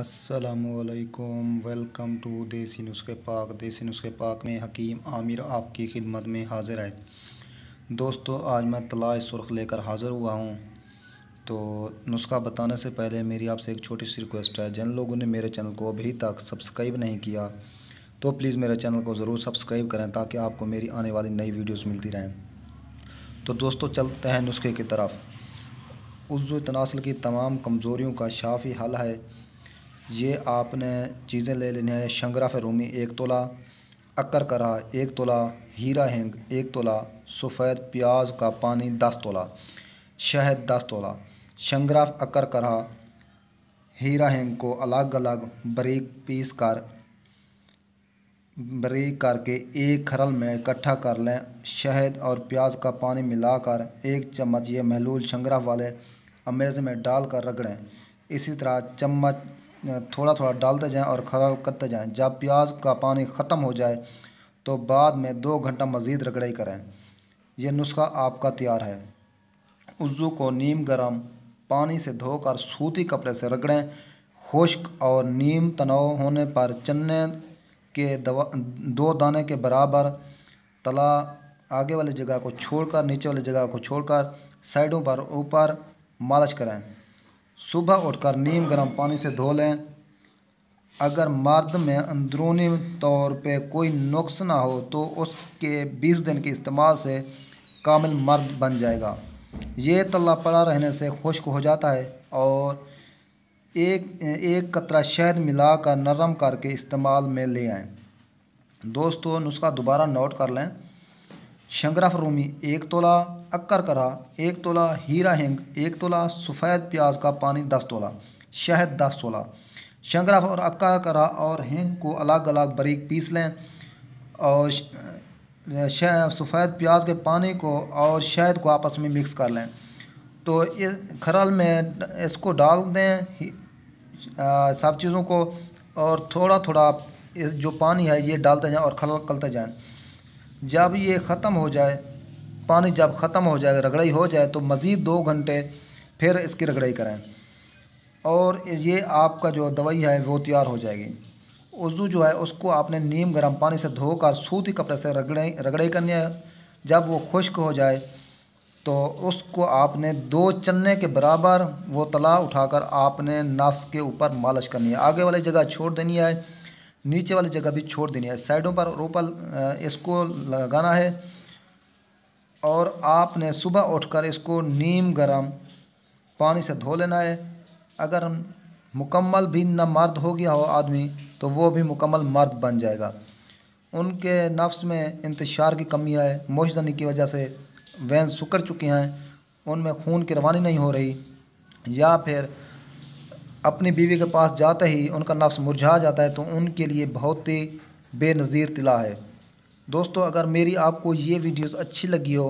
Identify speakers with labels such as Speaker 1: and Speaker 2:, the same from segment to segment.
Speaker 1: असलकम welcome to देसी नुस्खे पाक देसी नुस्खे पाक में हकीम आमिर आपकी खिदमत में हाज़िर है दोस्तों आज मैं तलाश सुर्ख लेकर हाज़िर हुआ हूँ तो नुस्खा बताने से पहले मेरी आपसे एक छोटी सी रिक्वेस्ट है जिन लोगों ने मेरे चैनल को अभी तक सब्सक्राइब नहीं किया तो प्लीज़ मेरे चैनल को ज़रूर सब्सक्राइब करें ताकि आपको मेरी आने वाली नई वीडियोज़ मिलती रहें तो दोस्तों चलते हैं नुस्खे की तरफ उजो तनासल की तमाम कमज़ोरीों का शाफी हल है ये आपने चीज़ें ले लेनी है शंगराफ रोमी एक तोला अक्कर करा एक तोला हीरा हिंग एक तोला सफ़ेद प्याज का पानी दस तोला शहद दस तोला शंगराफ अक्कर करा हीरा हिंग को अलग अलग बरीक पीस कर बरीक करके एक खरल में इकट्ठा कर लें शहद और प्याज का पानी मिलाकर एक चम्मच ये महलूल शंगराफ वाले अमेज में डाल कर रगड़ें इसी तरह चम्मच थोड़ा थोड़ा डालते जाएं और खड़ा करते जाएं जब प्याज का पानी ख़त्म हो जाए तो बाद में दो घंटा मज़ीद रगड़ाई करें यह नुस्खा आपका तैयार है उज़ू को नीम गर्म पानी से धोकर सूती कपड़े से रगड़ें खुश्क और नीम तनाव होने पर चने के दवा दो दाने के बराबर तला आगे वाली जगह को छोड़कर नीचे वाली जगह को छोड़कर साइडों पर ऊपर मालिश करें सुबह उठकर नीम गर्म पानी से धो लें अगर मर्द में अंदरूनी तौर पे कोई नुक्स ना हो तो उसके बीस दिन के इस्तेमाल से कामिल मर्द बन जाएगा ये तला पड़ा रहने से खुश्क हो जाता है और एक एक कतरा शहद मिलाकर नरम करके इस्तेमाल में ले आएँ दोस्तों नुस्खा दोबारा नोट कर लें शंकरा फरूमी एक तोला अक्कर करा एक तोला हीरा हिंग एक तोला सफ़ेद प्याज का पानी दस तोला शहद दस तोला शंकरा और अक्कर करा और हिंग को अलग अलग बारीक पीस लें और सफ़ेद प्याज के पानी को और शहद को आपस में मिक्स कर लें तो इस खरल में इसको डाल दें आ, सब चीज़ों को और थोड़ा थोड़ा जो पानी है ये डालते जाएँ और खरल करते जाएँ जब ये ख़त्म हो जाए पानी जब ख़त्म हो जाए रगड़ाई हो जाए तो मज़ीद दो घंटे फिर इसकी रगड़ाई कराएं और ये आपका जो दवाई है वो तैयार हो जाएगी उज़ू जो है उसको आपने नीम गर्म पानी से धोकर सूती कपड़े से रगड़ाई रगड़ाई करनी है जब वो खुश्क हो जाए तो उसको आपने दो चन्ने के बराबर वो तला उठाकर आपने नफ्स के ऊपर मालिश करनी है आगे वाली जगह छोड़ देनी है नीचे वाली जगह भी छोड़ देनी है साइडों पर रोपल इसको लगाना है और आपने सुबह उठकर इसको नीम गरम पानी से धो लेना है अगर मुकम्मल भी न मर्द हो गया हो आदमी तो वो भी मुकम्मल मर्द बन जाएगा उनके नफ्स में इंतशार की कमी आए मोशनी की वजह से वैन सुकर चुके हैं उनमें खून की रवानी नहीं हो रही या फिर अपनी बीवी के पास जाते ही उनका नफ्स मुरझा जाता है तो उनके लिए बहुत ही बेनज़ीर तिला है दोस्तों अगर मेरी आपको ये वीडियोस अच्छी लगी हो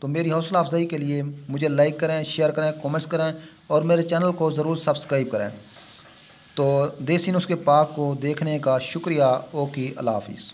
Speaker 1: तो मेरी हौसला अफजाई के लिए मुझे लाइक करें शेयर करें कमेंट्स करें और मेरे चैनल को ज़रूर सब्सक्राइब करें तो देसी नुस्खे पाक को देखने का शुक्रिया ओके अल्लाह हाफिज़